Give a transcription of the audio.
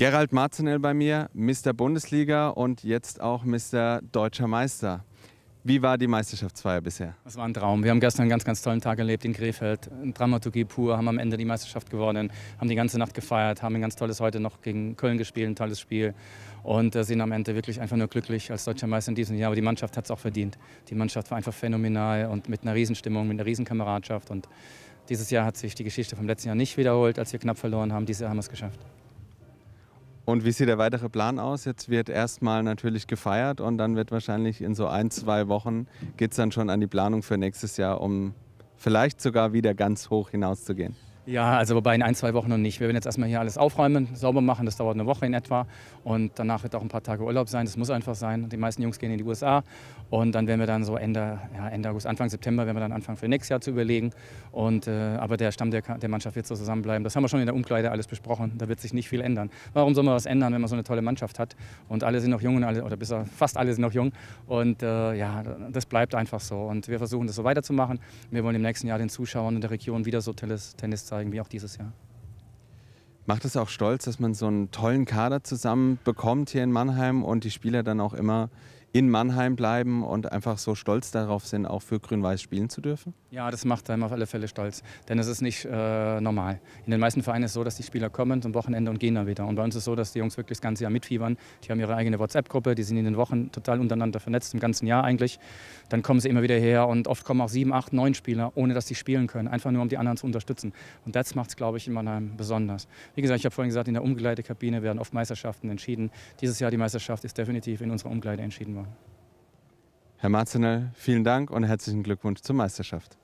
Gerald Marzinell bei mir, Mr. Bundesliga und jetzt auch Mr. Deutscher Meister. Wie war die Meisterschaftsfeier bisher? Es war ein Traum. Wir haben gestern einen ganz, ganz tollen Tag erlebt in Krefeld. Dramaturgie pur, haben am Ende die Meisterschaft gewonnen, haben die ganze Nacht gefeiert, haben ein ganz tolles heute noch gegen Köln gespielt, ein tolles Spiel und äh, sind am Ende wirklich einfach nur glücklich als deutscher Meister in diesem Jahr. Aber die Mannschaft hat es auch verdient. Die Mannschaft war einfach phänomenal und mit einer Riesenstimmung, mit einer Riesenkameradschaft und dieses Jahr hat sich die Geschichte vom letzten Jahr nicht wiederholt, als wir knapp verloren haben. Dieses Jahr haben wir es geschafft. Und wie sieht der weitere Plan aus? Jetzt wird erstmal natürlich gefeiert und dann wird wahrscheinlich in so ein, zwei Wochen geht es dann schon an die Planung für nächstes Jahr, um vielleicht sogar wieder ganz hoch hinauszugehen. Ja, also wobei in ein, zwei Wochen noch nicht. Wir werden jetzt erstmal hier alles aufräumen, sauber machen. Das dauert eine Woche in etwa. Und danach wird auch ein paar Tage Urlaub sein. Das muss einfach sein. Die meisten Jungs gehen in die USA. Und dann werden wir dann so Ende, ja, Ende August, Anfang September, werden wir dann anfangen für nächstes Jahr zu überlegen. Und, äh, aber der Stamm der, der Mannschaft wird so zusammenbleiben. Das haben wir schon in der Umkleide alles besprochen. Da wird sich nicht viel ändern. Warum soll man was ändern, wenn man so eine tolle Mannschaft hat? Und alle sind noch jung, und alle, oder bisher fast alle sind noch jung. Und äh, ja, das bleibt einfach so. Und wir versuchen das so weiterzumachen. Wir wollen im nächsten Jahr den Zuschauern in der Region wieder so Tennis, Tennis zeigen zeigen, auch dieses Jahr. Macht es auch stolz, dass man so einen tollen Kader zusammen bekommt hier in Mannheim und die Spieler dann auch immer in Mannheim bleiben und einfach so stolz darauf sind, auch für Grün-Weiß spielen zu dürfen? Ja, das macht einem auf alle Fälle stolz, denn es ist nicht äh, normal. In den meisten Vereinen ist es so, dass die Spieler kommen zum Wochenende und gehen dann wieder. Und bei uns ist es so, dass die Jungs wirklich das ganze Jahr mitfiebern. Die haben ihre eigene WhatsApp-Gruppe, die sind in den Wochen total untereinander vernetzt, im ganzen Jahr eigentlich. Dann kommen sie immer wieder her und oft kommen auch sieben, acht, neun Spieler, ohne dass sie spielen können, einfach nur um die anderen zu unterstützen. Und das macht es, glaube ich, in Mannheim besonders. Wie gesagt, ich habe vorhin gesagt, in der Umkleidekabine werden oft Meisterschaften entschieden. Dieses Jahr die Meisterschaft ist definitiv in unserer Umkleide entschieden worden machen. Herr Marzenell, vielen Dank und herzlichen Glückwunsch zur Meisterschaft.